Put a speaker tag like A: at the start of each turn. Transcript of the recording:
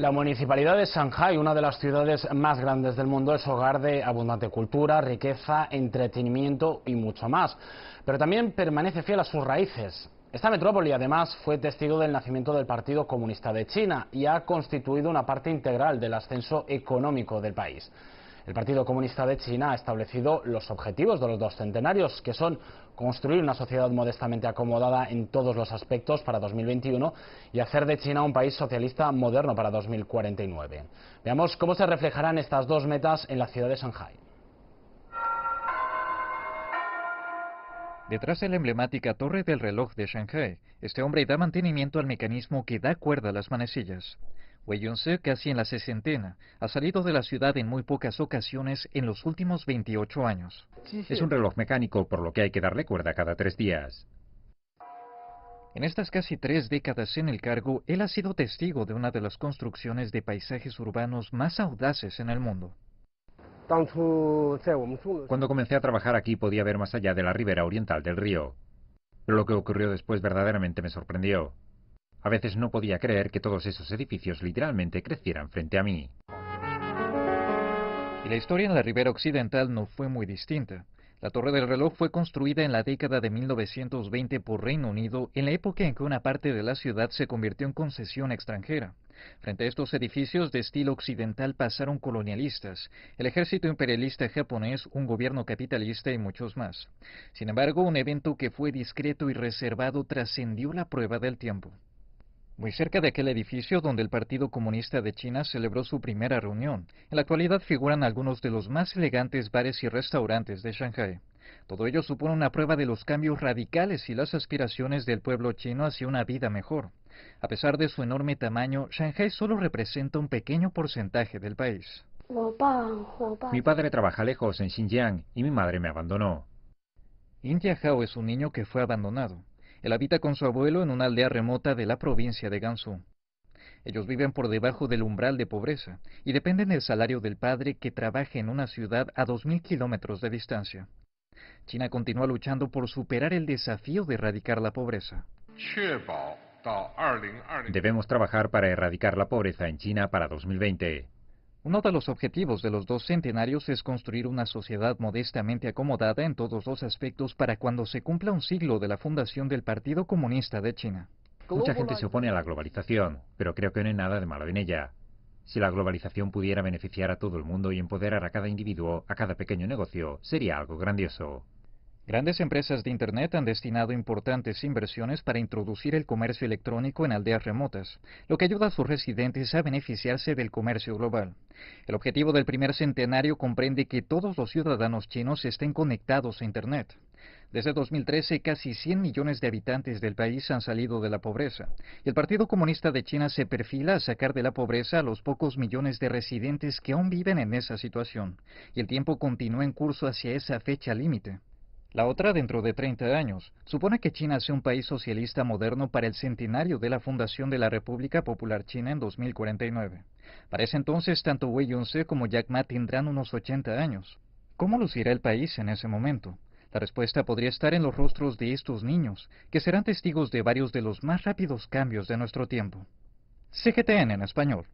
A: La municipalidad de Shanghai, una de las ciudades más grandes del mundo, es hogar de abundante cultura, riqueza, entretenimiento y mucho más. Pero también permanece fiel a sus raíces. Esta metrópoli, además, fue testigo del nacimiento del Partido Comunista de China y ha constituido una parte integral del ascenso económico del país. El Partido Comunista de China ha establecido los objetivos de los dos centenarios, que son construir una sociedad modestamente acomodada en todos los aspectos para 2021 y hacer de China un país socialista moderno para 2049. Veamos cómo se reflejarán estas dos metas en la ciudad de Shanghái. Detrás de la emblemática Torre del Reloj
B: de Shanghái, este hombre da mantenimiento al mecanismo que da cuerda a las manecillas que casi en la sesentena, ha salido de la ciudad en muy pocas ocasiones en los últimos 28 años. Es un
C: reloj mecánico, por lo que hay que darle cuerda cada tres días.
B: En estas casi tres décadas en el cargo, él ha sido testigo de una de las construcciones de paisajes urbanos más audaces en el mundo.
C: Cuando comencé a trabajar aquí podía ver más allá de la ribera oriental del río. Pero lo que ocurrió después verdaderamente me sorprendió. A veces no podía creer que todos esos edificios literalmente crecieran frente a mí.
B: Y la historia en la ribera occidental no fue muy distinta. La Torre del Reloj fue construida en la década de 1920 por Reino Unido, en la época en que una parte de la ciudad se convirtió en concesión extranjera. Frente a estos edificios de estilo occidental pasaron colonialistas, el ejército imperialista japonés, un gobierno capitalista y muchos más. Sin embargo, un evento que fue discreto y reservado trascendió la prueba del tiempo muy cerca de aquel edificio donde el Partido Comunista de China celebró su primera reunión. En la actualidad figuran algunos de los más elegantes bares y restaurantes de Shanghái. Todo ello supone una prueba de los cambios radicales y las aspiraciones del pueblo chino hacia una vida mejor. A pesar de su enorme tamaño, Shanghái solo representa un pequeño porcentaje del país. Mi padre trabaja lejos en Xinjiang
C: y mi madre me abandonó.
B: India Hao es un niño que fue abandonado. Él habita con su abuelo en una aldea remota de la provincia de Gansu. Ellos viven por debajo del umbral de pobreza y dependen del salario del padre que trabaja en una ciudad a 2.000 kilómetros de distancia. China continúa luchando por superar el desafío de erradicar la pobreza. Debemos trabajar para erradicar la pobreza en
C: China para 2020.
B: Uno de los objetivos de los dos centenarios es construir una sociedad modestamente acomodada en todos los aspectos para cuando se cumpla un siglo de la fundación del Partido Comunista de China. Mucha gente se
C: opone a la globalización, pero creo que no hay nada de malo en ella. Si la globalización pudiera beneficiar a todo el mundo y empoderar a cada individuo, a cada pequeño
B: negocio, sería algo grandioso. Grandes empresas de Internet han destinado importantes inversiones para introducir el comercio electrónico en aldeas remotas, lo que ayuda a sus residentes a beneficiarse del comercio global. El objetivo del primer centenario comprende que todos los ciudadanos chinos estén conectados a Internet. Desde 2013, casi 100 millones de habitantes del país han salido de la pobreza, y el Partido Comunista de China se perfila a sacar de la pobreza a los pocos millones de residentes que aún viven en esa situación, y el tiempo continúa en curso hacia esa fecha límite. La otra dentro de 30 años. Supone que China sea un país socialista moderno para el centenario de la fundación de la República Popular China en 2049. Para ese entonces, tanto Wei Yunze como Jack Ma tendrán unos 80 años. ¿Cómo lucirá el país en ese momento? La respuesta podría estar en los rostros de estos niños, que serán testigos de varios de los más rápidos cambios de nuestro tiempo. CGTN en español.